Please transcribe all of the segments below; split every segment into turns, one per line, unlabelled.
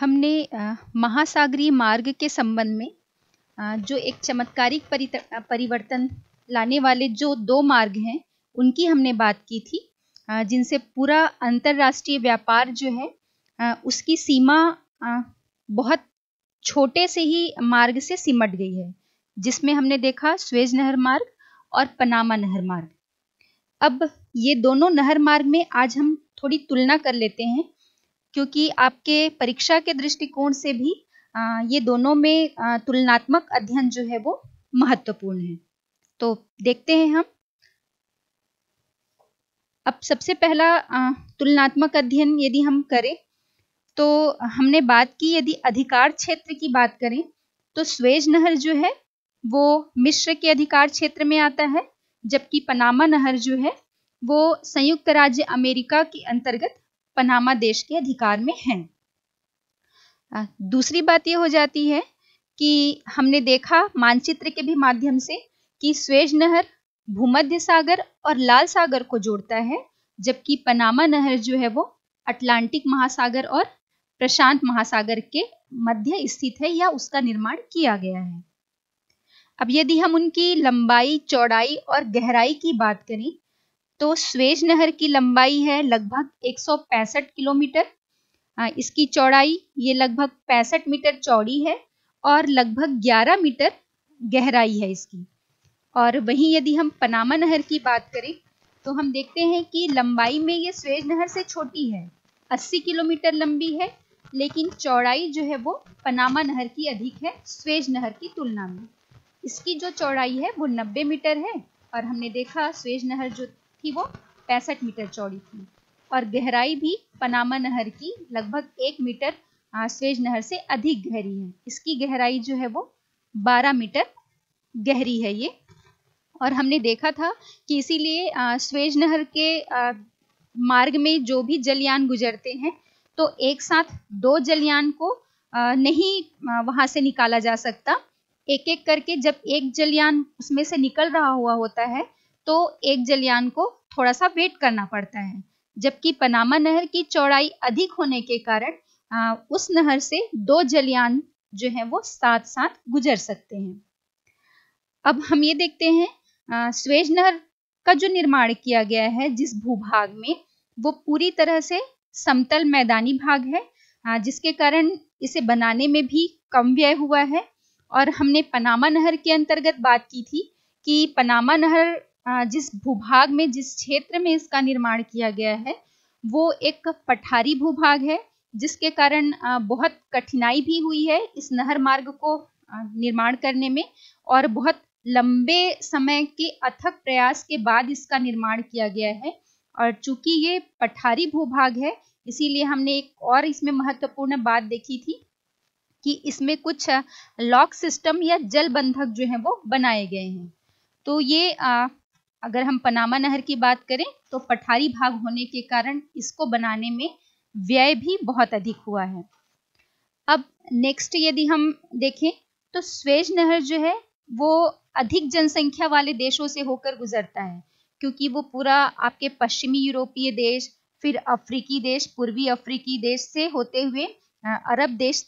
हमने महासागरी मार्ग के संबंध में जो एक चमत्कारिक परिवर्तन लाने वाले जो दो मार्ग हैं उनकी हमने बात की थी जिनसे पूरा अंतर्राष्ट्रीय व्यापार जो है उसकी सीमा बहुत छोटे से ही मार्ग से सिमट गई है जिसमें हमने देखा स्वेज नहर मार्ग और पनामा नहर मार्ग अब ये दोनों नहर मार्ग में आज हम थोड़ी तुलना कर लेते हैं क्योंकि आपके परीक्षा के दृष्टिकोण से भी ये दोनों में तुलनात्मक अध्ययन जो है वो महत्वपूर्ण है तो देखते हैं हम अब सबसे पहला तुलनात्मक अध्ययन यदि हम करें तो हमने बात की यदि अधिकार क्षेत्र की बात करें तो स्वेज नहर जो है वो मिश्र के अधिकार क्षेत्र में आता है जबकि पनामा नहर जो है वो संयुक्त राज्य अमेरिका के अंतर्गत पनामा देश के अधिकार में है दूसरी बात यह हो जाती है कि हमने देखा मानचित्र के भी माध्यम से कि स्वेज नहर भूमध्य सागर और लाल सागर को जोड़ता है जबकि पनामा नहर जो है वो अटलांटिक महासागर और प्रशांत महासागर के मध्य स्थित है या उसका निर्माण किया गया है अब यदि हम उनकी लंबाई चौड़ाई और गहराई की बात करें तो स्वेज नहर की लंबाई है लगभग 165 किलोमीटर इसकी चौड़ाई ये लगभग पैंसठ मीटर चौड़ी है और लगभग 11 मीटर गहराई है इसकी और वहीं यदि हम पनामा नहर की बात करें तो हम देखते हैं कि लंबाई में ये स्वेज नहर से छोटी है 80 किलोमीटर लंबी है लेकिन चौड़ाई जो है वो पनामा नहर की अधिक है स्वेज नहर की तुलना में इसकी जो चौड़ाई है वो 90 मीटर है और हमने देखा स्वेज नहर जो थी वो पैंसठ मीटर चौड़ी थी और गहराई भी पनामा नहर की लगभग एक मीटर स्वेज नहर से अधिक गहरी है इसकी गहराई जो है वो 12 मीटर गहरी है ये और हमने देखा था कि इसीलिए स्वेज नहर के आ, मार्ग में जो भी जलयान गुजरते हैं तो एक साथ दो जलयान को आ, नहीं वहां से निकाला जा सकता एक एक करके जब एक जलयान उसमें से निकल रहा हुआ होता है तो एक जलयान को थोड़ा सा वेट करना पड़ता है जबकि पनामा नहर की चौड़ाई अधिक होने के कारण आ, उस नहर से दो जलियान जो है वो साथ साथ गुजर सकते हैं अब हम ये देखते हैं स्वेज नहर का जो निर्माण किया गया है जिस भूभाग में वो पूरी तरह से समतल मैदानी भाग है जिसके कारण इसे बनाने में भी कम व्यय हुआ है और हमने पनामा नहर के अंतर्गत बात की थी कि पनामा नहर जिस भूभाग में जिस क्षेत्र में इसका निर्माण किया गया है वो एक पठारी भूभाग है जिसके कारण बहुत कठिनाई भी हुई है इस नहर मार्ग को निर्माण करने में और बहुत लंबे समय के अथक प्रयास के बाद इसका निर्माण किया गया है और चूंकि ये पठारी भूभाग है इसीलिए हमने एक और इसमें महत्वपूर्ण बात देखी थी कि इसमें कुछ लॉक सिस्टम या जल बंधक जो है वो बनाए गए हैं तो ये अगर हम पनामा नहर की बात करें तो पठारी भाग होने के कारण इसको बनाने में व्यय भी बहुत अधिक हुआ है अब नेक्स्ट यदि हम देखें तो स्वेज नहर जो है वो अधिक जनसंख्या वाले देशों से होकर गुजरता है क्योंकि वो पूरा आपके पश्चिमी यूरोपीय देश फिर अफ्रीकी देश पूर्वी अफ्रीकी देश से होते हुए अरब देश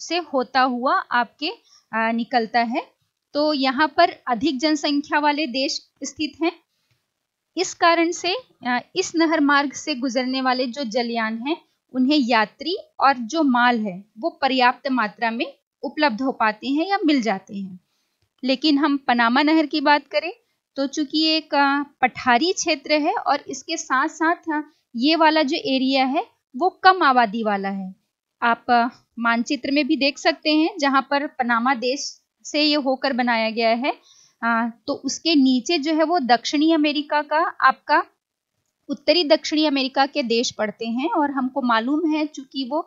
से होता हुआ आपके निकलता है तो यहाँ पर अधिक जनसंख्या वाले देश स्थित हैं इस कारण से इस नहर मार्ग से गुजरने वाले जो जलयान हैं उन्हें यात्री और जो माल है वो पर्याप्त मात्रा में उपलब्ध हो पाते हैं या मिल जाते हैं लेकिन हम पनामा नहर की बात करें तो चूंकि एक पठारी क्षेत्र है और इसके साथ साथ ये वाला जो एरिया है वो कम आबादी वाला है आप मानचित्र में भी देख सकते हैं जहां पर पनामा देश से ये होकर बनाया गया है आ, तो उसके नीचे जो है वो दक्षिणी अमेरिका का आपका उत्तरी दक्षिणी अमेरिका के देश पड़ते हैं और हमको मालूम है चूंकि वो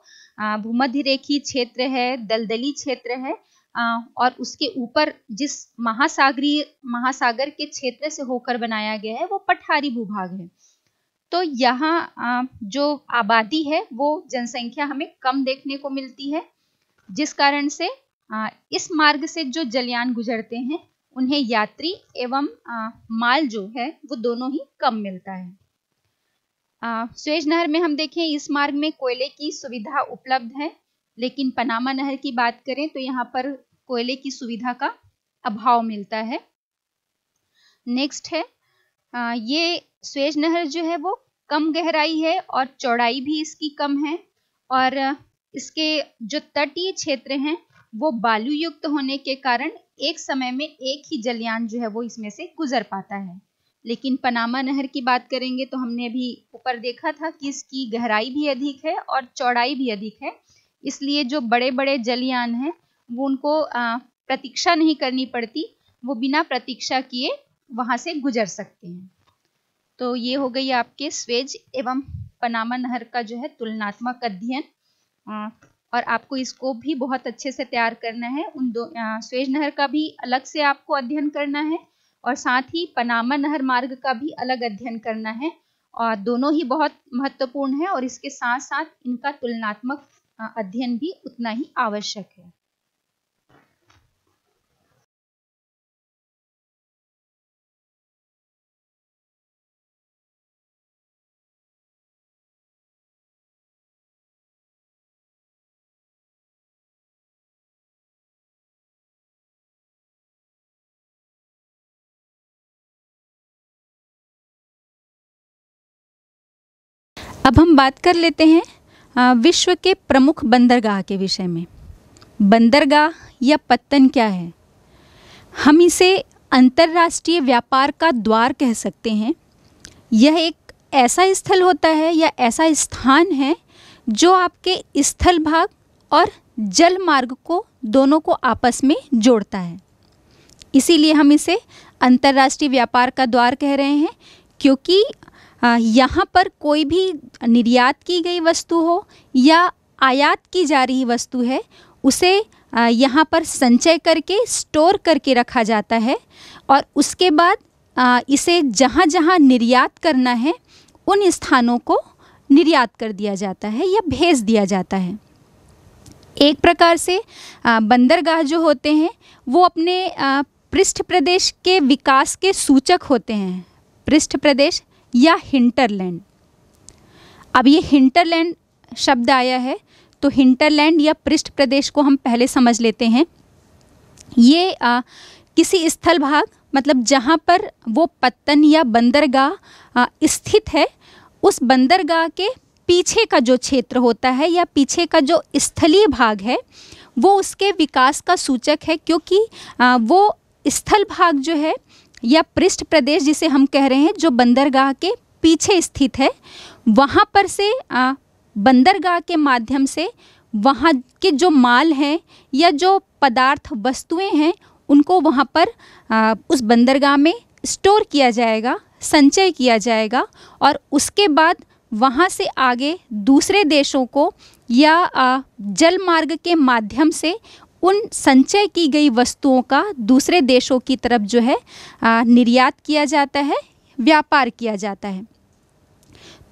भूमध्य रेखी क्षेत्र है दलदली क्षेत्र है आ, और उसके ऊपर जिस महासागरी महासागर के क्षेत्र से होकर बनाया गया है वो पठारी भूभाग है तो यहाँ जो आबादी है वो जनसंख्या हमें कम देखने को मिलती है जिस कारण से इस मार्ग से जो जलयान गुजरते हैं उन्हें यात्री एवं माल जो है वो दोनों ही कम मिलता है स्वेज नहर में हम देखें इस मार्ग में कोयले की सुविधा उपलब्ध है लेकिन पनामा नहर की बात करें तो यहाँ पर कोयले की सुविधा का अभाव मिलता है नेक्स्ट है आ, ये स्वेज नहर जो है वो कम गहराई है और चौड़ाई भी इसकी कम है और इसके जो तटीय क्षेत्र हैं वो बालू युक्त होने के कारण एक समय में एक ही जलयान जो है वो इसमें से गुजर पाता है लेकिन पनामा नहर की बात करेंगे तो हमने अभी ऊपर देखा था कि इसकी गहराई भी अधिक है और चौड़ाई भी अधिक है इसलिए जो बड़े बड़े जलयान हैं वो उनको प्रतीक्षा नहीं करनी पड़ती वो बिना प्रतीक्षा किए वहां से गुजर सकते हैं तो ये हो गई आपके स्वेज एवं पनामा नहर का जो है तुलनात्मक अध्ययन और आपको इसको भी बहुत अच्छे से तैयार करना है उन दो स्वेज नहर का भी अलग से आपको अध्ययन करना है और साथ ही पनामा नहर मार्ग का भी अलग अध्ययन करना है और दोनों ही बहुत महत्वपूर्ण है और इसके साथ साथ इनका तुलनात्मक अध्ययन भी उतना ही आवश्यक है अब हम बात कर लेते हैं विश्व के प्रमुख बंदरगाह के विषय में बंदरगाह या पत्तन क्या है हम इसे अंतर्राष्ट्रीय व्यापार का द्वार कह सकते हैं यह एक ऐसा स्थल होता है या ऐसा स्थान है जो आपके स्थल भाग और जल मार्ग को दोनों को आपस में जोड़ता है इसीलिए हम इसे अंतर्राष्ट्रीय व्यापार का द्वार कह रहे हैं क्योंकि यहाँ पर कोई भी निर्यात की गई वस्तु हो या आयात की जा रही वस्तु है उसे यहाँ पर संचय करके स्टोर करके रखा जाता है और उसके बाद इसे जहाँ जहाँ निर्यात करना है उन स्थानों को निर्यात कर दिया जाता है या भेज दिया जाता है एक प्रकार से बंदरगाह जो होते हैं वो अपने पृष्ठ प्रदेश के विकास के सूचक होते हैं पृष्ठ प्रदेश या हिंटरलैंड अब ये हिंटरलैंड शब्द आया है तो हिंटरलैंड या पृष्ठ प्रदेश को हम पहले समझ लेते हैं ये आ, किसी स्थल भाग मतलब जहाँ पर वो पत्तन या बंदरगाह स्थित है उस बंदरगाह के पीछे का जो क्षेत्र होता है या पीछे का जो स्थलीय भाग है वो उसके विकास का सूचक है क्योंकि आ, वो स्थल भाग जो है या पृष्ठ प्रदेश जिसे हम कह रहे हैं जो बंदरगाह के पीछे स्थित है वहाँ पर से बंदरगाह के माध्यम से वहाँ के जो माल हैं या जो पदार्थ वस्तुएं हैं उनको वहाँ पर आ, उस बंदरगाह में स्टोर किया जाएगा संचय किया जाएगा और उसके बाद वहाँ से आगे दूसरे देशों को या जल मार्ग के माध्यम से उन संचय की गई वस्तुओं का दूसरे देशों की तरफ जो है निर्यात किया जाता है व्यापार किया जाता है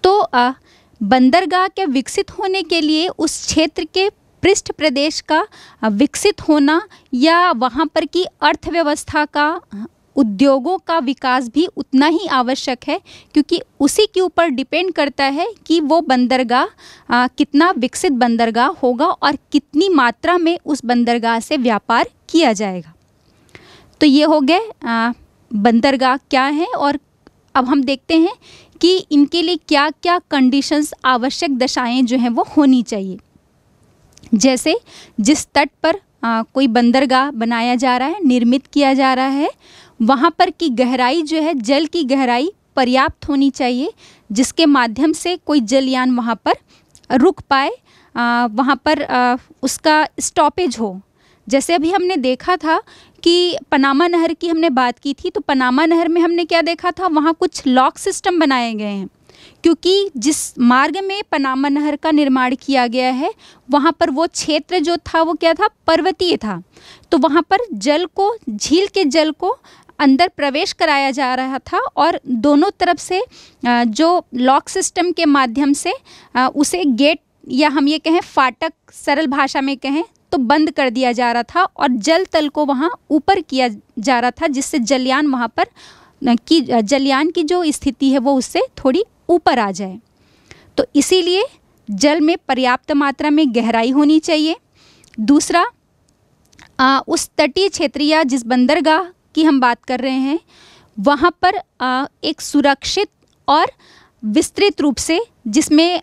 तो आ, बंदरगाह के विकसित होने के लिए उस क्षेत्र के पृष्ठ प्रदेश का विकसित होना या वहाँ पर की अर्थव्यवस्था का उद्योगों का विकास भी उतना ही आवश्यक है क्योंकि उसी के ऊपर डिपेंड करता है कि वो बंदरगाह कितना विकसित बंदरगाह होगा और कितनी मात्रा में उस बंदरगाह से व्यापार किया जाएगा तो ये हो गए बंदरगाह क्या है और अब हम देखते हैं कि इनके लिए क्या क्या कंडीशंस आवश्यक दशाएं जो हैं वो होनी चाहिए जैसे जिस तट पर आ, कोई बंदरगाह बनाया जा रहा है निर्मित किया जा रहा है वहाँ पर की गहराई जो है जल की गहराई पर्याप्त होनी चाहिए जिसके माध्यम से कोई जलयान वहाँ पर रुक पाए वहाँ पर आ, उसका स्टॉपेज हो जैसे अभी हमने देखा था कि पनामा नहर की हमने बात की थी तो पनामा नहर में हमने क्या देखा था वहाँ कुछ लॉक सिस्टम बनाए गए हैं क्योंकि जिस मार्ग में पनामा नहर का निर्माण किया गया है वहाँ पर वो क्षेत्र जो था वो क्या था पर्वतीय था तो वहाँ पर जल को झील के जल को अंदर प्रवेश कराया जा रहा था और दोनों तरफ से जो लॉक सिस्टम के माध्यम से उसे गेट या हम ये कहें फाटक सरल भाषा में कहें तो बंद कर दिया जा रहा था और जल तल को वहाँ ऊपर किया जा रहा था जिससे जलयान वहाँ पर की जलयान की जो स्थिति है वो उससे थोड़ी ऊपर आ जाए तो इसीलिए जल में पर्याप्त मात्रा में गहराई होनी चाहिए दूसरा आ, उस तटीय क्षेत्र या जिस बंदरगाह की हम बात कर रहे हैं वहाँ पर एक सुरक्षित और विस्तृत रूप से जिसमें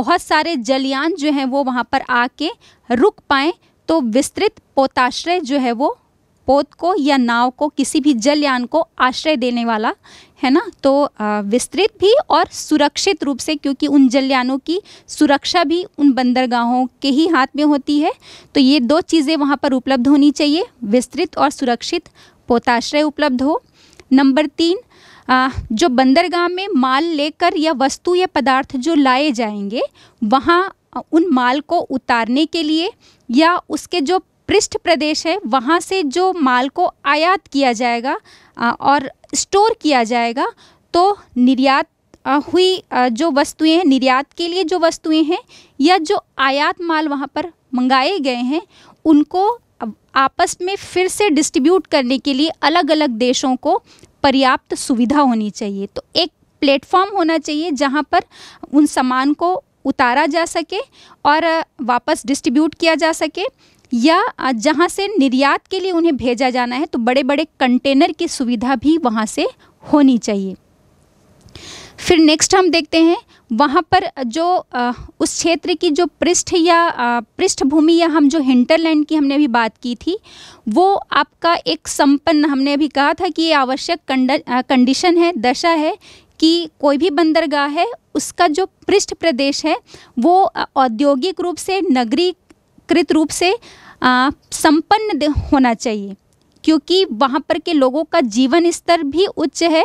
बहुत सारे जलयान जो हैं वो वहाँ पर आके रुक पाएँ तो विस्तृत पोताश्रय जो है वो पोत को या नाव को किसी भी जलयान को आश्रय देने वाला है ना तो विस्तृत भी और सुरक्षित रूप से क्योंकि उन जलयानों की सुरक्षा भी उन बंदरगाहों के ही हाथ में होती है तो ये दो चीज़ें वहाँ पर उपलब्ध होनी चाहिए विस्तृत और सुरक्षित पोताश्रय उपलब्ध हो नंबर तीन आ, जो बंदरगाह में माल लेकर या वस्तु या पदार्थ जो लाए जाएंगे वहाँ उन माल को उतारने के लिए या उसके जो पृष्ठ प्रदेश है वहाँ से जो माल को आयात किया जाएगा और स्टोर किया जाएगा तो निर्यात हुई जो वस्तुएं हैं निर्यात के लिए जो वस्तुएं हैं या जो आयात माल वहाँ पर मंगाए गए हैं उनको आपस में फिर से डिस्ट्रीब्यूट करने के लिए अलग अलग देशों को पर्याप्त सुविधा होनी चाहिए तो एक प्लेटफॉर्म होना चाहिए जहाँ पर उन सामान को उतारा जा सके और वापस डिस्ट्रीब्यूट किया जा सके या जहाँ से निर्यात के लिए उन्हें भेजा जाना है तो बड़े बड़े कंटेनर की सुविधा भी वहाँ से होनी चाहिए फिर नेक्स्ट हम देखते हैं वहाँ पर जो उस क्षेत्र की जो पृष्ठ या पृष्ठभूमि या हम जो हिंटरलैंड की हमने अभी बात की थी वो आपका एक संपन्न हमने अभी कहा था कि ये आवश्यक कंडीशन है दशा है कि कोई भी बंदरगाह है उसका जो पृष्ठ प्रदेश है वो औद्योगिक रूप से नगरीकृत रूप से आ, संपन्न होना चाहिए क्योंकि वहाँ पर के लोगों का जीवन स्तर भी उच्च है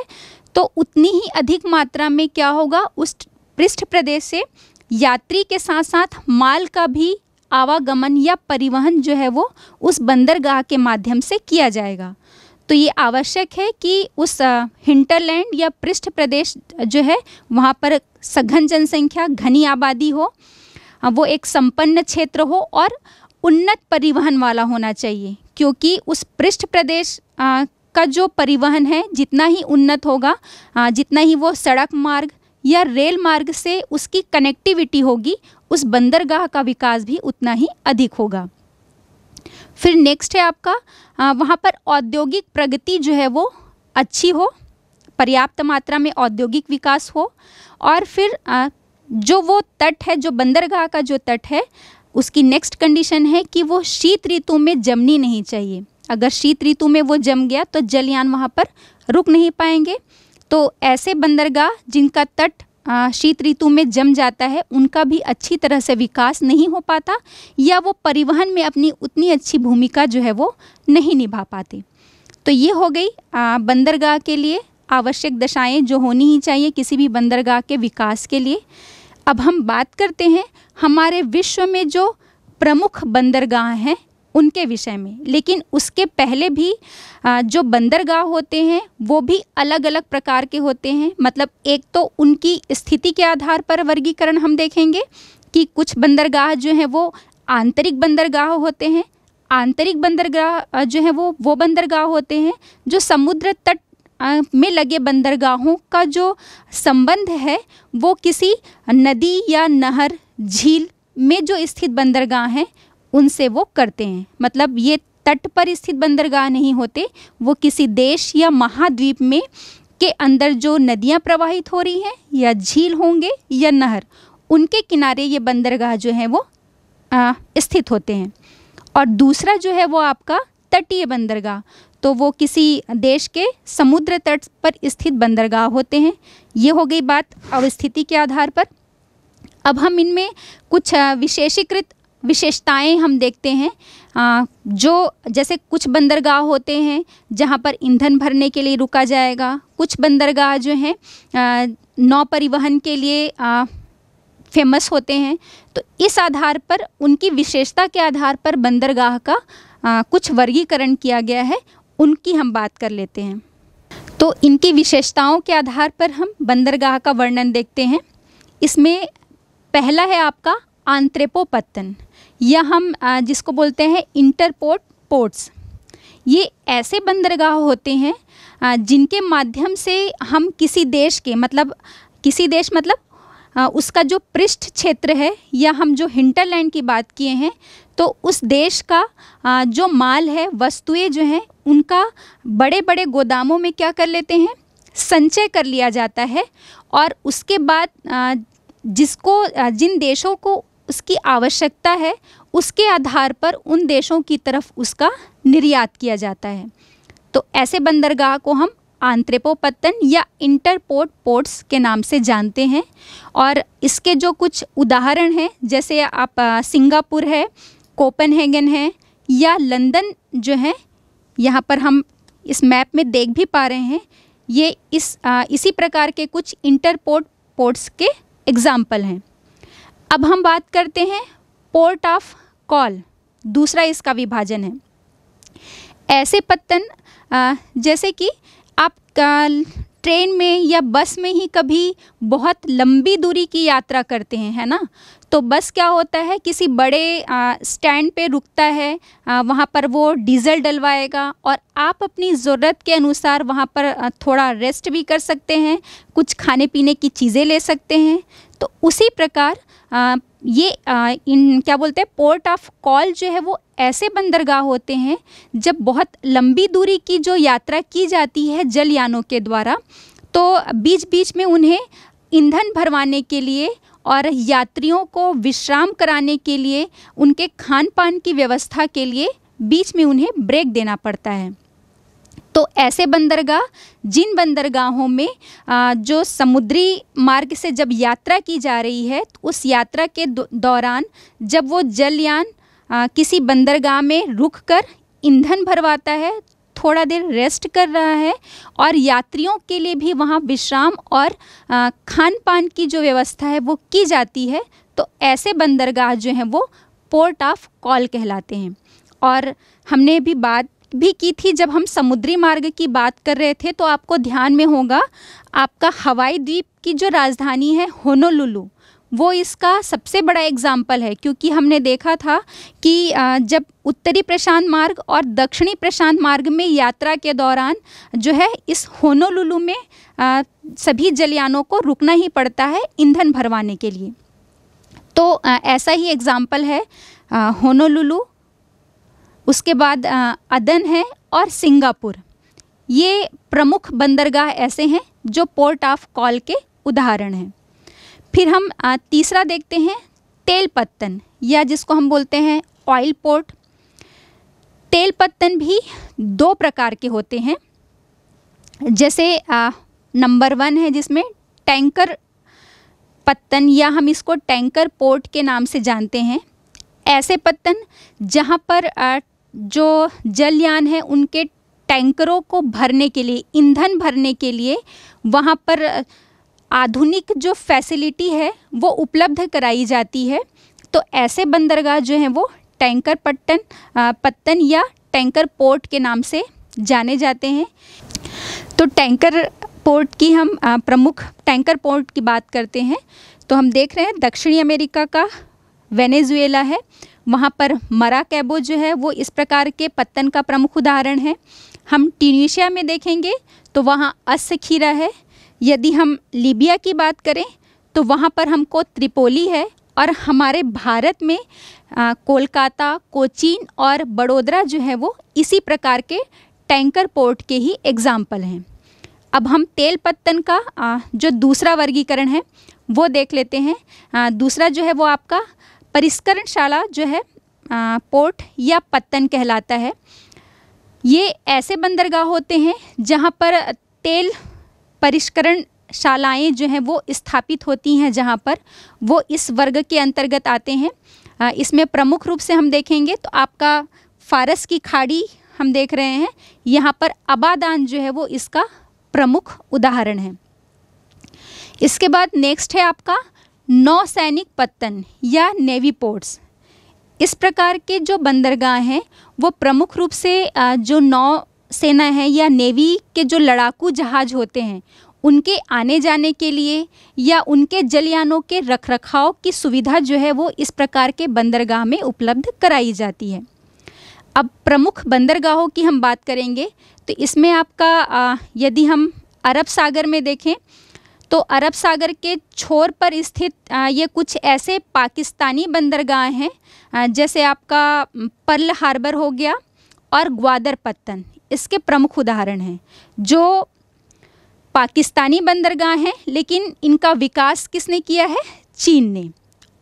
तो उतनी ही अधिक मात्रा में क्या होगा उस पृष्ठ प्रदेश से यात्री के साथ साथ माल का भी आवागमन या परिवहन जो है वो उस बंदरगाह के माध्यम से किया जाएगा तो ये आवश्यक है कि उस हिंटरलैंड या पृष्ठ प्रदेश जो है वहाँ पर सघन जनसंख्या घनी आबादी हो वो एक संपन्न क्षेत्र हो और उन्नत परिवहन वाला होना चाहिए क्योंकि उस पृष्ठ प्रदेश का जो परिवहन है जितना ही उन्नत होगा जितना ही वो सड़क मार्ग या रेल मार्ग से उसकी कनेक्टिविटी होगी उस बंदरगाह का विकास भी उतना ही अधिक होगा फिर नेक्स्ट है आपका वहाँ पर औद्योगिक प्रगति जो है वो अच्छी हो पर्याप्त मात्रा में औद्योगिक विकास हो और फिर जो वो तट है जो बंदरगाह का जो तट है उसकी नेक्स्ट कंडीशन है कि वो शीत ऋतु में जमनी नहीं चाहिए अगर शीत ऋतु में वो जम गया तो जलयान वहाँ पर रुक नहीं पाएंगे तो ऐसे बंदरगाह जिनका तट शीत ऋतु में जम जाता है उनका भी अच्छी तरह से विकास नहीं हो पाता या वो परिवहन में अपनी उतनी अच्छी भूमिका जो है वो नहीं निभा पाते तो ये हो गई बंदरगाह के लिए आवश्यक दशाएं जो होनी ही चाहिए किसी भी बंदरगाह के विकास के लिए अब हम बात करते हैं हमारे विश्व में जो प्रमुख बंदरगाह हैं उनके विषय में लेकिन उसके पहले भी जो बंदरगाह होते हैं वो भी अलग अलग प्रकार के होते हैं मतलब एक तो उनकी स्थिति के आधार पर वर्गीकरण हम देखेंगे कि कुछ बंदरगाह जो हैं वो आंतरिक बंदरगाह होते हैं आंतरिक बंदरगाह जो हैं वो वो बंदरगाह होते हैं जो समुद्र तट में लगे बंदरगाहों का जो संबंध है वो किसी नदी या नहर झील में जो स्थित बंदरगाह हैं उनसे वो करते हैं मतलब ये तट पर स्थित बंदरगाह नहीं होते वो किसी देश या महाद्वीप में के अंदर जो नदियाँ प्रवाहित हो रही हैं या झील होंगे या नहर उनके किनारे ये बंदरगाह जो है वो आ, स्थित होते हैं और दूसरा जो है वो आपका तटीय बंदरगाह तो वो किसी देश के समुद्र तट पर स्थित बंदरगाह होते हैं ये हो गई बात अवस्थिति के आधार पर अब हम इनमें कुछ विशेषीकृत विशेषताएं हम देखते हैं आ, जो जैसे कुछ बंदरगाह होते हैं जहां पर ईंधन भरने के लिए रुका जाएगा कुछ बंदरगाह जो हैं नौ परिवहन के लिए आ, फेमस होते हैं तो इस आधार पर उनकी विशेषता के आधार पर बंदरगाह का आ, कुछ वर्गीकरण किया गया है उनकी हम बात कर लेते हैं तो इनकी विशेषताओं के आधार पर हम बंदरगाह का वर्णन देखते हैं इसमें पहला है आपका आंत्रेपोपत्तन या हम जिसको बोलते हैं इंटरपोर्ट पोर्ट्स ये ऐसे बंदरगाह होते हैं जिनके माध्यम से हम किसी देश के मतलब किसी देश मतलब उसका जो पृष्ठ क्षेत्र है या हम जो हिंटरलैंड की बात किए हैं तो उस देश का जो माल है वस्तुएं जो हैं उनका बड़े बड़े गोदामों में क्या कर लेते हैं संचय कर लिया जाता है और उसके बाद जिसको जिन देशों को उसकी आवश्यकता है उसके आधार पर उन देशों की तरफ उसका निर्यात किया जाता है तो ऐसे बंदरगाह को हम आंत्रेपोपत्तन या इंटरपोर्ट पोर्ट्स के नाम से जानते हैं और इसके जो कुछ उदाहरण हैं जैसे आप सिंगापुर है कोपनहेगन है या लंदन जो है यहाँ पर हम इस मैप में देख भी पा रहे हैं ये इस आ, इसी प्रकार के कुछ इंटरपोर्ट पोर्ट्स के एग्ज़ाम्पल हैं अब हम बात करते हैं पोर्ट ऑफ कॉल दूसरा इसका विभाजन है ऐसे पत्तन जैसे कि आप ट्रेन में या बस में ही कभी बहुत लंबी दूरी की यात्रा करते हैं है ना तो बस क्या होता है किसी बड़े स्टैंड पे रुकता है वहाँ पर वो डीज़ल डलवाएगा और आप अपनी ज़रूरत के अनुसार वहाँ पर थोड़ा रेस्ट भी कर सकते हैं कुछ खाने पीने की चीज़ें ले सकते हैं तो उसी प्रकार आ, ये आ, इन क्या बोलते हैं पोर्ट ऑफ कॉल जो है वो ऐसे बंदरगाह होते हैं जब बहुत लंबी दूरी की जो यात्रा की जाती है जलयानों के द्वारा तो बीच बीच में उन्हें ईंधन भरवाने के लिए और यात्रियों को विश्राम कराने के लिए उनके खान पान की व्यवस्था के लिए बीच में उन्हें ब्रेक देना पड़ता है तो ऐसे बंदरगाह जिन बंदरगाहों में जो समुद्री मार्ग से जब यात्रा की जा रही है तो उस यात्रा के दौरान जब वो जलयान किसी बंदरगाह में रुककर ईंधन भरवाता है थोड़ा देर रेस्ट कर रहा है और यात्रियों के लिए भी वहाँ विश्राम और खान पान की जो व्यवस्था है वो की जाती है तो ऐसे बंदरगाह जो हैं वो पोर्ट ऑफ कॉल कहलाते हैं और हमने भी बात भी की थी जब हम समुद्री मार्ग की बात कर रहे थे तो आपको ध्यान में होगा आपका हवाई द्वीप की जो राजधानी है होनोलुलु वो इसका सबसे बड़ा एग्जाम्पल है क्योंकि हमने देखा था कि जब उत्तरी प्रशांत मार्ग और दक्षिणी प्रशांत मार्ग में यात्रा के दौरान जो है इस होनोलुलु में सभी जलयानों को रुकना ही पड़ता है ईंधन भरवाने के लिए तो ऐसा ही एग्ज़ाम्पल है होनोलुलु उसके बाद अदन है और सिंगापुर ये प्रमुख बंदरगाह ऐसे हैं जो पोर्ट ऑफ कॉल के उदाहरण हैं फिर हम तीसरा देखते हैं तेलपत्तन या जिसको हम बोलते हैं ऑयल पोर्ट तेलपत्तन भी दो प्रकार के होते हैं जैसे नंबर वन है जिसमें टैंकर पत्तन या हम इसको टैंकर पोर्ट के नाम से जानते हैं ऐसे पत्तन जहाँ पर जो जलयान है उनके टैंकरों को भरने के लिए ईंधन भरने के लिए वहाँ पर आधुनिक जो फैसिलिटी है वो उपलब्ध कराई जाती है तो ऐसे बंदरगाह जो हैं वो टैंकर पट्टन पत्तन या टैंकर पोर्ट के नाम से जाने जाते हैं तो टैंकर पोर्ट की हम प्रमुख टैंकर पोर्ट की बात करते हैं तो हम देख रहे हैं दक्षिणी अमेरिका का वेनेजुएला है वहाँ पर मरा कैबो जो है वो इस प्रकार के पत्तन का प्रमुख उदाहरण है हम ट्यूनिशिया में देखेंगे तो वहाँ अस खीरा है यदि हम लीबिया की बात करें तो वहाँ पर हमको त्रिपोली है और हमारे भारत में कोलकाता कोचीन और बड़ोदरा जो है वो इसी प्रकार के टैंकर पोर्ट के ही एग्ज़ाम्पल हैं अब हम तेल पत्तन का आ, जो दूसरा वर्गीकरण है वो देख लेते हैं आ, दूसरा जो है वो आपका परिष्करण शाला जो है आ, पोर्ट या पत्तन कहलाता है ये ऐसे बंदरगाह होते हैं जहाँ पर तेल परिष्करण शालाएं जो हैं वो स्थापित होती हैं जहाँ पर वो इस वर्ग के अंतर्गत आते हैं इसमें प्रमुख रूप से हम देखेंगे तो आपका फारस की खाड़ी हम देख रहे हैं यहाँ पर अबादान जो है वो इसका प्रमुख उदाहरण है इसके बाद नेक्स्ट है आपका नौसैनिक पत्तन या नेवी पोर्ट्स इस प्रकार के जो बंदरगाह हैं वो प्रमुख रूप से जो नौ सेना है या नेवी के जो लड़ाकू जहाज होते हैं उनके आने जाने के लिए या उनके जलयानों के रखरखाव की सुविधा जो है वो इस प्रकार के बंदरगाह में उपलब्ध कराई जाती है अब प्रमुख बंदरगाहों की हम बात करेंगे तो इसमें आपका यदि हम अरब सागर में देखें तो अरब सागर के छोर पर स्थित ये कुछ ऐसे पाकिस्तानी बंदरगाह हैं जैसे आपका पर्ल हार्बर हो गया और ग्वादर पत्तन इसके प्रमुख उदाहरण हैं जो पाकिस्तानी बंदरगाह हैं लेकिन इनका विकास किसने किया है चीन ने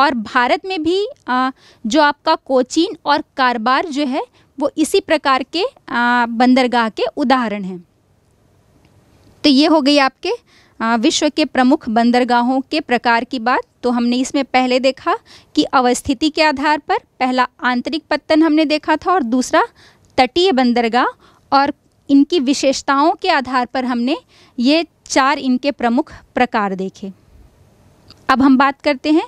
और भारत में भी जो आपका कोचीन और कारोबार जो है वो इसी प्रकार के बंदरगाह के उदाहरण हैं तो ये हो गई आपके विश्व के प्रमुख बंदरगाहों के प्रकार की बात तो हमने इसमें पहले देखा कि अवस्थिति के आधार पर पहला आंतरिक पत्तन हमने देखा था और दूसरा तटीय बंदरगाह और इनकी विशेषताओं के आधार पर हमने ये चार इनके प्रमुख प्रकार देखे अब हम बात करते हैं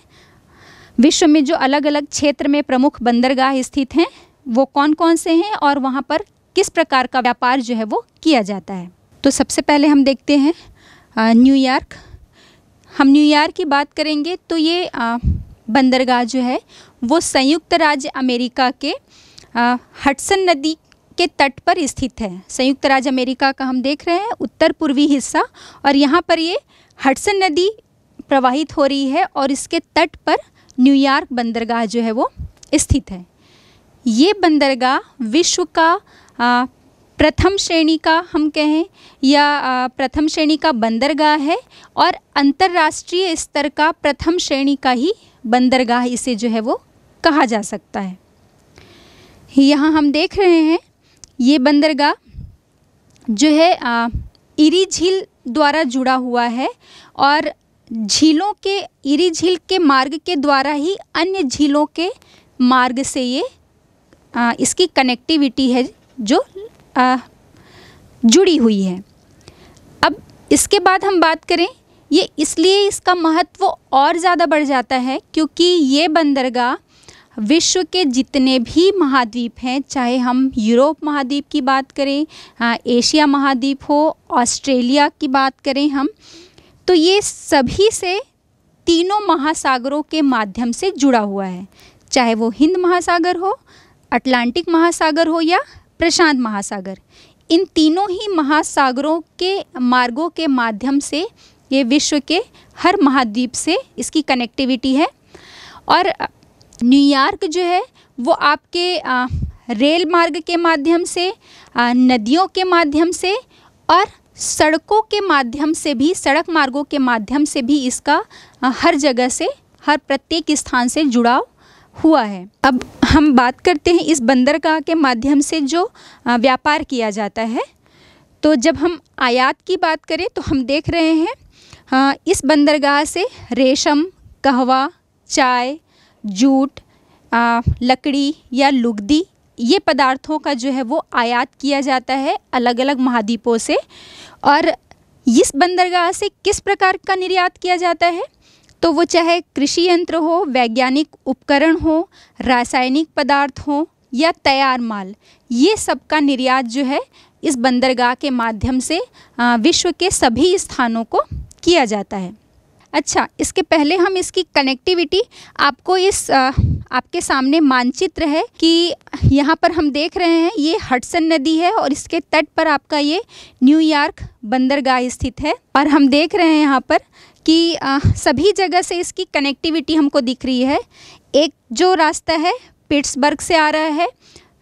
विश्व में जो अलग अलग क्षेत्र में प्रमुख बंदरगाह स्थित हैं वो कौन कौन से हैं और वहाँ पर किस प्रकार का व्यापार जो है वो किया जाता है तो सबसे पहले हम देखते हैं न्यूयॉर्क हम न्यूयॉर्क की बात करेंगे तो ये बंदरगाह जो है वो संयुक्त राज्य अमेरिका के हटसन नदी के तट पर स्थित है संयुक्त राज्य अमेरिका का हम देख रहे हैं उत्तर पूर्वी हिस्सा और यहाँ पर ये हटसन नदी प्रवाहित हो रही है और इसके तट पर न्यूयॉर्क बंदरगाह जो है वो स्थित है ये बंदरगाह विश्व का प्रथम श्रेणी का हम कहें या प्रथम श्रेणी का बंदरगाह है और अंतर्राष्ट्रीय स्तर का प्रथम श्रेणी का ही बंदरगाह इसे जो है वो कहा जा सकता है यहाँ हम देख रहे हैं ये बंदरगाह जो है आ, इरी झील द्वारा जुड़ा हुआ है और झीलों के इरी झील के मार्ग के द्वारा ही अन्य झीलों के मार्ग से ये आ, इसकी कनेक्टिविटी है जो आ, जुड़ी हुई है अब इसके बाद हम बात करें ये इसलिए इसका महत्व और ज़्यादा बढ़ जाता है क्योंकि ये बंदरगाह विश्व के जितने भी महाद्वीप हैं चाहे हम यूरोप महाद्वीप की बात करें आ, एशिया महाद्वीप हो ऑस्ट्रेलिया की बात करें हम तो ये सभी से तीनों महासागरों के माध्यम से जुड़ा हुआ है चाहे वो हिंद महासागर हो अटलांटिक महासागर हो या प्रशांत महासागर इन तीनों ही महासागरों के मार्गों के माध्यम से ये विश्व के हर महाद्वीप से इसकी कनेक्टिविटी है और न्यूयॉर्क जो है वो आपके रेल मार्ग के माध्यम से नदियों के माध्यम से और सड़कों के माध्यम से भी सड़क मार्गों के माध्यम से भी इसका हर जगह से हर प्रत्येक स्थान से जुड़ाव हुआ है अब हम बात करते हैं इस बंदरगाह के माध्यम से जो व्यापार किया जाता है तो जब हम आयात की बात करें तो हम देख रहे हैं इस बंदरगाह से रेशम कहवा चाय जूट लकड़ी या लुगदी ये पदार्थों का जो है वो आयात किया जाता है अलग अलग महाद्वीपों से और इस बंदरगाह से किस प्रकार का निर्यात किया जाता है तो वो चाहे कृषि यंत्र हो वैज्ञानिक उपकरण हो रासायनिक पदार्थ हो या तैयार माल ये सब का निर्यात जो है इस बंदरगाह के माध्यम से विश्व के सभी स्थानों को किया जाता है अच्छा इसके पहले हम इसकी कनेक्टिविटी आपको इस आपके सामने मानचित्र है कि यहाँ पर हम देख रहे हैं ये हटसन नदी है और इसके तट पर आपका ये न्यूयॉर्क बंदरगाह स्थित है और हम देख रहे हैं यहाँ पर कि आ, सभी जगह से इसकी कनेक्टिविटी हमको दिख रही है एक जो रास्ता है पिट्सबर्ग से आ रहा है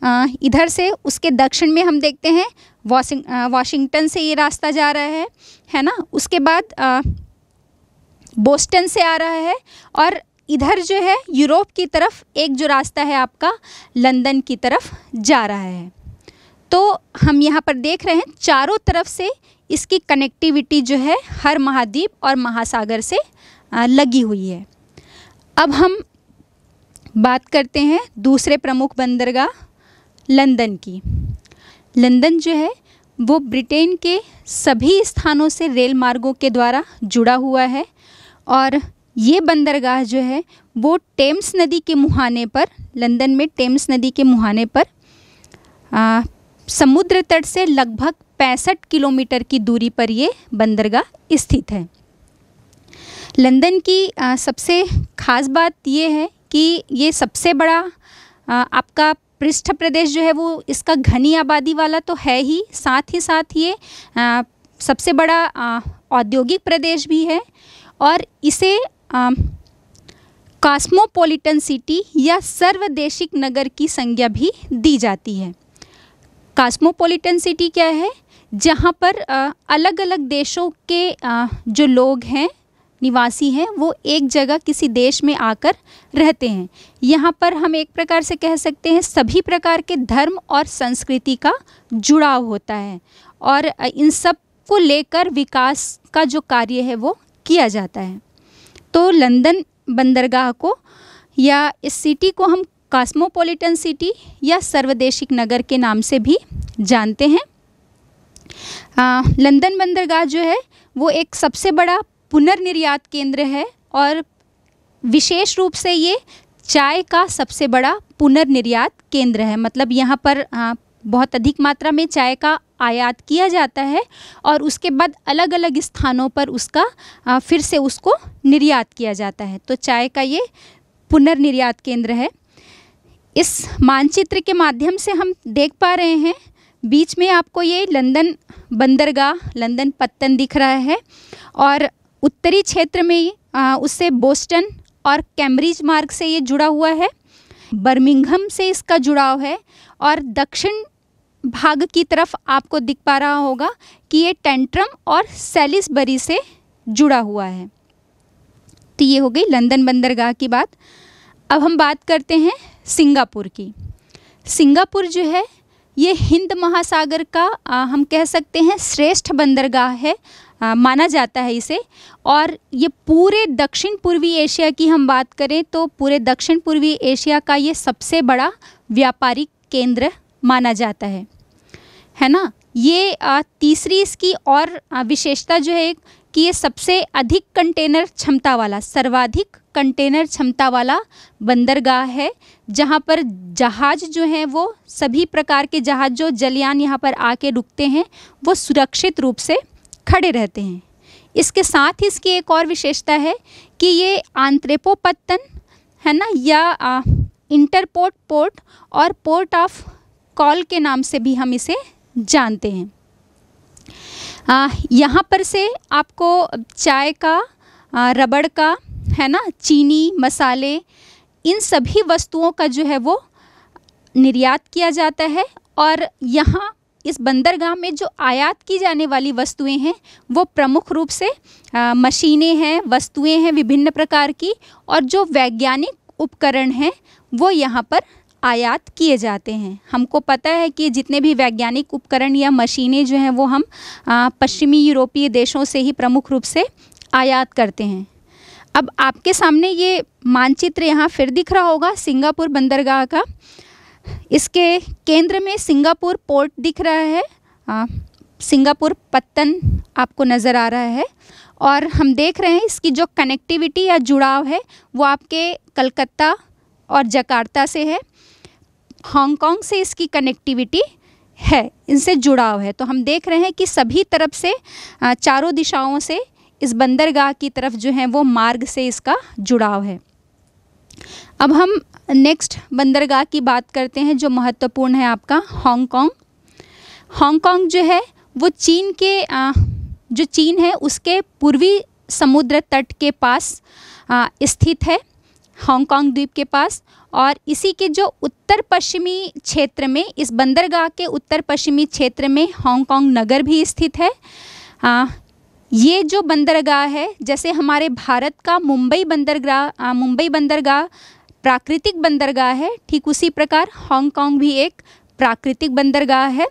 आ, इधर से उसके दक्षिण में हम देखते हैं वॉशिंग वाशिंगटन से ये रास्ता जा रहा है है ना उसके बाद आ, बोस्टन से आ रहा है और इधर जो है यूरोप की तरफ एक जो रास्ता है आपका लंदन की तरफ जा रहा है तो हम यहाँ पर देख रहे हैं चारों तरफ से इसकी कनेक्टिविटी जो है हर महाद्वीप और महासागर से लगी हुई है अब हम बात करते हैं दूसरे प्रमुख बंदरगाह लंदन की लंदन जो है वो ब्रिटेन के सभी स्थानों से रेल मार्गों के द्वारा जुड़ा हुआ है और ये बंदरगाह जो है वो टेम्स नदी के मुहाने पर लंदन में टेम्स नदी के मुहाने पर आ, समुद्र तट से लगभग पैंसठ किलोमीटर की दूरी पर ये बंदरगाह स्थित है लंदन की सबसे ख़ास बात यह है कि ये सबसे बड़ा आपका पृष्ठ प्रदेश जो है वो इसका घनी आबादी वाला तो है ही साथ ही साथ ये सबसे बड़ा औद्योगिक प्रदेश भी है और इसे कास्मोपॉलिटन सिटी या सर्वदेशिक नगर की संज्ञा भी दी जाती है कास्मोपॉलिटन सिटी क्या है जहाँ पर अलग अलग देशों के जो लोग हैं निवासी हैं वो एक जगह किसी देश में आकर रहते हैं यहाँ पर हम एक प्रकार से कह सकते हैं सभी प्रकार के धर्म और संस्कृति का जुड़ाव होता है और इन सब को लेकर विकास का जो कार्य है वो किया जाता है तो लंदन बंदरगाह को या इस सिटी को हम कॉस्मोपॉलिटन सिटी या सर्वदेशिक नगर के नाम से भी जानते हैं लंदन बंदरगाह जो है वो एक सबसे बड़ा पुनर्निर्यात केंद्र है और विशेष रूप से ये चाय का सबसे बड़ा पुनर्निर्यात केंद्र है मतलब यहाँ पर आ, बहुत अधिक मात्रा में चाय का आयात किया जाता है और उसके बाद अलग अलग स्थानों पर उसका आ, फिर से उसको निर्यात किया जाता है तो चाय का ये पुनर्निर्यात केंद्र है इस मानचित्र के माध्यम से हम देख पा रहे हैं बीच में आपको ये लंदन बंदरगाह लंदन पत्तन दिख रहा है और उत्तरी क्षेत्र में आ, उससे बोस्टन और कैम्ब्रिज मार्ग से ये जुड़ा हुआ है बर्मिंगहम से इसका जुड़ाव है और दक्षिण भाग की तरफ आपको दिख पा रहा होगा कि ये टेंट्रम और सेलिसबरी से जुड़ा हुआ है तो ये हो गई लंदन बंदरगाह की बात अब हम बात करते हैं सिंगापुर की सिंगापुर जो है ये हिंद महासागर का आ, हम कह सकते हैं श्रेष्ठ बंदरगाह है आ, माना जाता है इसे और ये पूरे दक्षिण पूर्वी एशिया की हम बात करें तो पूरे दक्षिण पूर्वी एशिया का ये सबसे बड़ा व्यापारिक केंद्र माना जाता है है ना ये आ, तीसरी इसकी और विशेषता जो है कि ये सबसे अधिक कंटेनर क्षमता वाला सर्वाधिक कंटेनर क्षमता वाला बंदरगाह है जहाँ पर जहाज़ जो हैं वो सभी प्रकार के जहाज़ जो जलयान यहाँ पर आके रुकते हैं वो सुरक्षित रूप से खड़े रहते हैं इसके साथ ही इसकी एक और विशेषता है कि ये आंतरेपोपत्तन है ना या आ, इंटरपोर्ट पोर्ट और पोर्ट ऑफ कॉल के नाम से भी हम इसे जानते हैं यहाँ पर से आपको चाय का आ, रबड़ का है ना चीनी मसाले इन सभी वस्तुओं का जो है वो निर्यात किया जाता है और यहाँ इस बंदरगाह में जो आयात की जाने वाली वस्तुएं हैं वो प्रमुख रूप से मशीनें हैं वस्तुएं हैं विभिन्न प्रकार की और जो वैज्ञानिक उपकरण हैं वो यहाँ पर आयात किए जाते हैं हमको पता है कि जितने भी वैज्ञानिक उपकरण या मशीनें जो हैं वो हम पश्चिमी यूरोपीय देशों से ही प्रमुख रूप से आयात करते हैं अब आपके सामने ये मानचित्र यहाँ फिर दिख रहा होगा सिंगापुर बंदरगाह का इसके केंद्र में सिंगापुर पोर्ट दिख रहा है आ, सिंगापुर पत्तन आपको नज़र आ रहा है और हम देख रहे हैं इसकी जो कनेक्टिविटी या जुड़ाव है वो आपके कलकत्ता और जकार्ता से है हांगकांग से इसकी कनेक्टिविटी है इनसे जुड़ाव है तो हम देख रहे हैं कि सभी तरफ से चारों दिशाओं से इस बंदरगाह की तरफ जो है वो मार्ग से इसका जुड़ाव है अब हम नेक्स्ट बंदरगाह की बात करते हैं जो महत्वपूर्ण है आपका हांगकांग हांगकांग जो है वो चीन के आ, जो चीन है उसके पूर्वी समुद्र तट के पास आ, स्थित है हांगकांग द्वीप के पास और इसी के जो उत्तर पश्चिमी क्षेत्र में इस बंदरगाह के उत्तर पश्चिमी क्षेत्र में हांगकांग नगर भी स्थित है आ, ये जो बंदरगाह है जैसे हमारे भारत का मुंबई बंदरगाह मुंबई बंदरगाह प्राकृतिक बंदरगाह है ठीक उसी प्रकार हांगकांग भी एक प्राकृतिक बंदरगाह है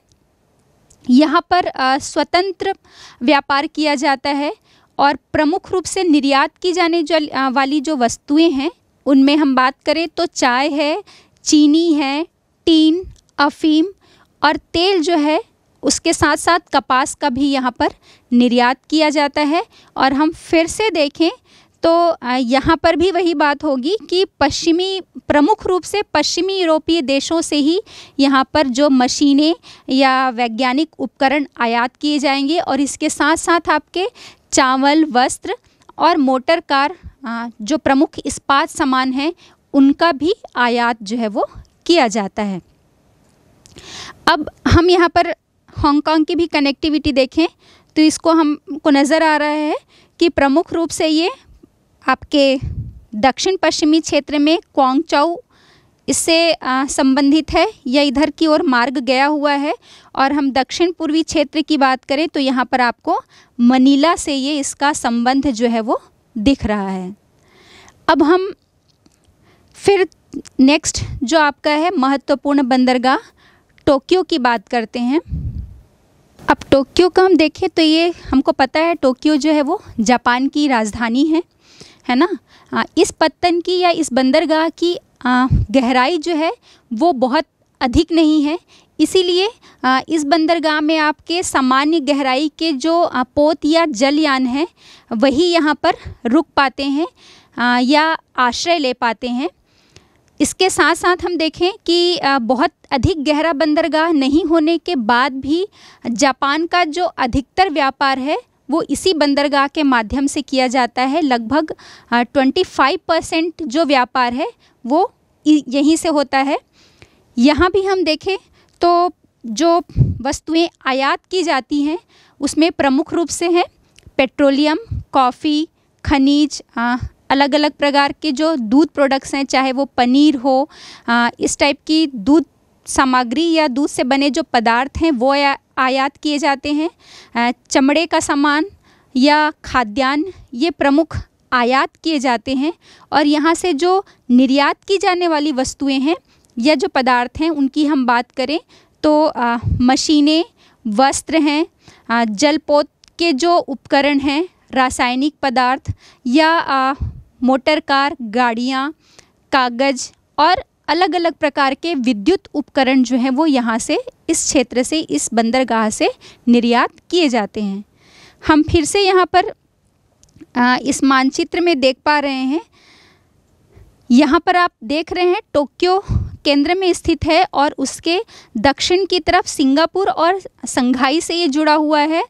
यहाँ पर स्वतंत्र व्यापार किया जाता है और प्रमुख रूप से निर्यात की जाने जो वाली जो वस्तुएं हैं उनमें हम बात करें तो चाय है चीनी है टीन अफीम और तेल जो है उसके साथ साथ कपास का भी यहाँ पर निर्यात किया जाता है और हम फिर से देखें तो यहाँ पर भी वही बात होगी कि पश्चिमी प्रमुख रूप से पश्चिमी यूरोपीय देशों से ही यहाँ पर जो मशीनें या वैज्ञानिक उपकरण आयात किए जाएंगे और इसके साथ साथ आपके चावल वस्त्र और मोटर कार जो प्रमुख इस्पात सामान हैं उनका भी आयात जो है वो किया जाता है अब हम यहाँ पर हांगकांग की भी कनेक्टिविटी देखें तो इसको हमको नज़र आ रहा है कि प्रमुख रूप से ये आपके दक्षिण पश्चिमी क्षेत्र में क्वांगचाऊ इससे संबंधित है या इधर की ओर मार्ग गया हुआ है और हम दक्षिण पूर्वी क्षेत्र की बात करें तो यहाँ पर आपको मनीला से ये इसका संबंध जो है वो दिख रहा है अब हम फिर नेक्स्ट जो आपका है महत्वपूर्ण बंदरगाह टोक्यो की बात करते हैं अब टोक्यो का हम देखें तो ये हमको पता है टोक्यो जो है वो जापान की राजधानी है है ना आ, इस पत्तन की या इस बंदरगाह की आ, गहराई जो है वो बहुत अधिक नहीं है इसीलिए इस बंदरगाह में आपके सामान्य गहराई के जो पोत या जलयान हैं वही यहाँ पर रुक पाते हैं या आश्रय ले पाते हैं इसके साथ साथ हम देखें कि बहुत अधिक गहरा बंदरगाह नहीं होने के बाद भी जापान का जो अधिकतर व्यापार है वो इसी बंदरगाह के माध्यम से किया जाता है लगभग 25 परसेंट जो व्यापार है वो यहीं से होता है यहाँ भी हम देखें तो जो वस्तुएं आयात की जाती हैं उसमें प्रमुख रूप से हैं पेट्रोलियम कॉफ़ी खनिज अलग अलग प्रकार के जो दूध प्रोडक्ट्स हैं चाहे वो पनीर हो आ, इस टाइप की दूध सामग्री या दूध से बने जो पदार्थ हैं वो आयात किए जाते हैं चमड़े का सामान या खाद्यान्न ये प्रमुख आयात किए जाते हैं और यहाँ से जो निर्यात की जाने वाली वस्तुएं हैं या जो पदार्थ हैं उनकी हम बात करें तो मशीनें वस्त्र हैं जलपोत के जो उपकरण हैं रासायनिक पदार्थ या मोटर कार गाड़ियाँ कागज़ और अलग अलग प्रकार के विद्युत उपकरण जो हैं वो यहाँ से इस क्षेत्र से इस बंदरगाह से निर्यात किए जाते हैं हम फिर से यहाँ पर आ, इस मानचित्र में देख पा रहे हैं यहाँ पर आप देख रहे हैं टोक्यो केंद्र में स्थित है और उसके दक्षिण की तरफ सिंगापुर और संघाई से ये जुड़ा हुआ है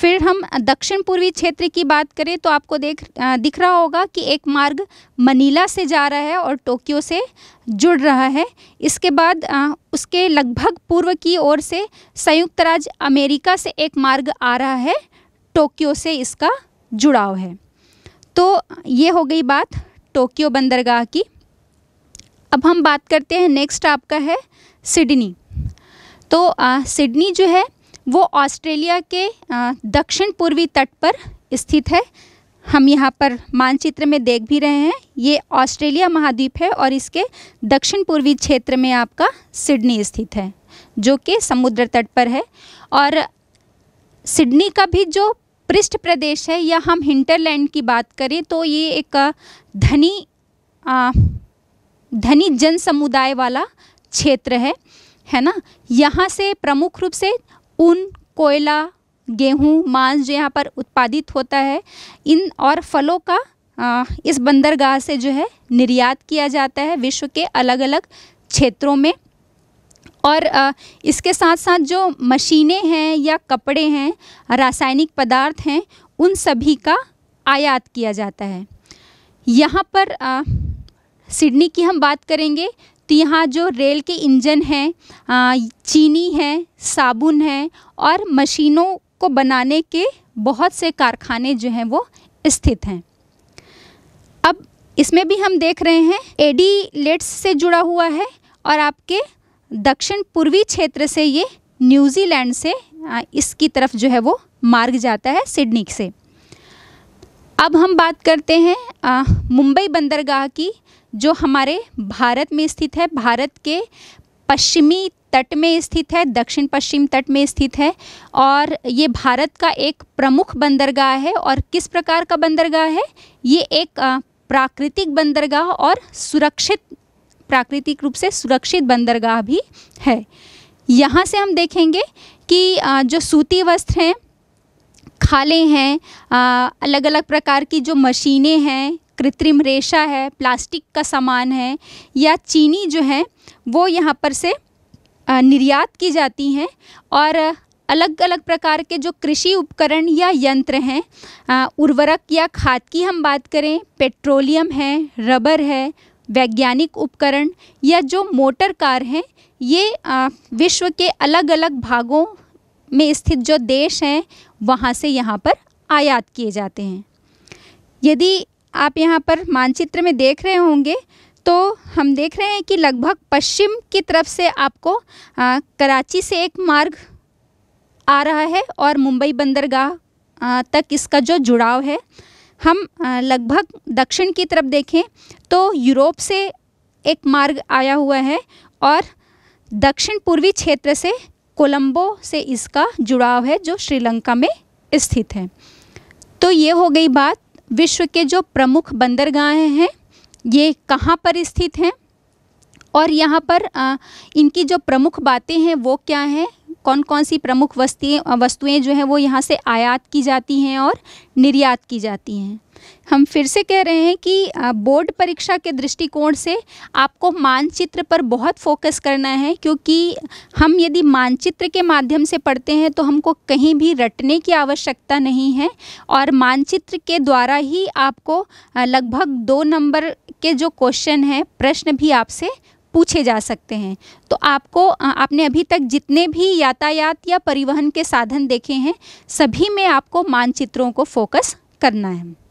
फिर हम दक्षिण पूर्वी क्षेत्र की बात करें तो आपको देख दिख रहा होगा कि एक मार्ग मनीला से जा रहा है और टोक्यो से जुड़ रहा है इसके बाद उसके लगभग पूर्व की ओर से संयुक्त राज्य अमेरिका से एक मार्ग आ रहा है टोक्यो से इसका जुड़ाव है तो ये हो गई बात टोक्यो बंदरगाह की अब हम बात करते हैं नेक्स्ट आपका है सिडनी तो सिडनी जो है वो ऑस्ट्रेलिया के दक्षिण पूर्वी तट पर स्थित है हम यहाँ पर मानचित्र में देख भी रहे हैं ये ऑस्ट्रेलिया महाद्वीप है और इसके दक्षिण पूर्वी क्षेत्र में आपका सिडनी स्थित है जो कि समुद्र तट पर है और सिडनी का भी जो पृष्ठ प्रदेश है या हम हिंटरलैंड की बात करें तो ये एक धनी धनी जन समुदाय वाला क्षेत्र है है ना यहाँ से प्रमुख रूप से ऊन कोयला गेहूँ मांस जो यहाँ पर उत्पादित होता है इन और फलों का आ, इस बंदरगाह से जो है निर्यात किया जाता है विश्व के अलग अलग क्षेत्रों में और आ, इसके साथ साथ जो मशीनें हैं या कपड़े हैं रासायनिक पदार्थ हैं उन सभी का आयात किया जाता है यहाँ पर आ, सिडनी की हम बात करेंगे तो यहाँ जो रेल के इंजन हैं चीनी है साबुन है और मशीनों को बनाने के बहुत से कारखाने जो हैं वो स्थित हैं अब इसमें भी हम देख रहे हैं एडी लेट्स से जुड़ा हुआ है और आपके दक्षिण पूर्वी क्षेत्र से ये न्यूजीलैंड से इसकी तरफ जो है वो मार्ग जाता है सिडनी से अब हम बात करते हैं मुंबई बंदरगाह की जो हमारे भारत में स्थित है भारत के पश्चिमी तट में स्थित है दक्षिण पश्चिम तट में स्थित है और ये भारत का एक प्रमुख बंदरगाह है और किस प्रकार का बंदरगाह है ये एक प्राकृतिक बंदरगाह और सुरक्षित प्राकृतिक रूप से सुरक्षित बंदरगाह भी है यहाँ से हम देखेंगे कि जो सूती वस्त्र हैं खाले हैं अलग अलग प्रकार की जो मशीनें हैं कृत्रिम रेशा है प्लास्टिक का सामान है या चीनी जो है वो यहाँ पर से निर्यात की जाती हैं और अलग अलग प्रकार के जो कृषि उपकरण या यंत्र हैं उर्वरक या खाद की हम बात करें पेट्रोलियम है रबर है वैज्ञानिक उपकरण या जो मोटर कार हैं ये विश्व के अलग अलग भागों में स्थित जो देश हैं वहाँ से यहाँ पर आयात किए जाते हैं यदि आप यहाँ पर मानचित्र में देख रहे होंगे तो हम देख रहे हैं कि लगभग पश्चिम की तरफ से आपको आ, कराची से एक मार्ग आ रहा है और मुंबई बंदरगाह तक इसका जो जुड़ाव है हम लगभग दक्षिण की तरफ देखें तो यूरोप से एक मार्ग आया हुआ है और दक्षिण पूर्वी क्षेत्र से कोलंबो से इसका जुड़ाव है जो श्रीलंका में स्थित है तो ये हो गई बात विश्व के जो प्रमुख बंदरगाहें हैं ये कहाँ पर स्थित हैं और यहाँ पर आ, इनकी जो प्रमुख बातें हैं वो क्या हैं कौन कौन सी प्रमुख वस्तुएं वस्तुएं जो हैं वो यहाँ से आयात की जाती हैं और निर्यात की जाती हैं हम फिर से कह रहे हैं कि बोर्ड परीक्षा के दृष्टिकोण से आपको मानचित्र पर बहुत फोकस करना है क्योंकि हम यदि मानचित्र के माध्यम से पढ़ते हैं तो हमको कहीं भी रटने की आवश्यकता नहीं है और मानचित्र के द्वारा ही आपको लगभग दो नंबर के जो क्वेश्चन हैं प्रश्न भी आपसे पूछे जा सकते हैं तो आपको आपने अभी तक जितने भी यातायात या परिवहन के साधन देखे हैं सभी में आपको मानचित्रों को फोकस करना है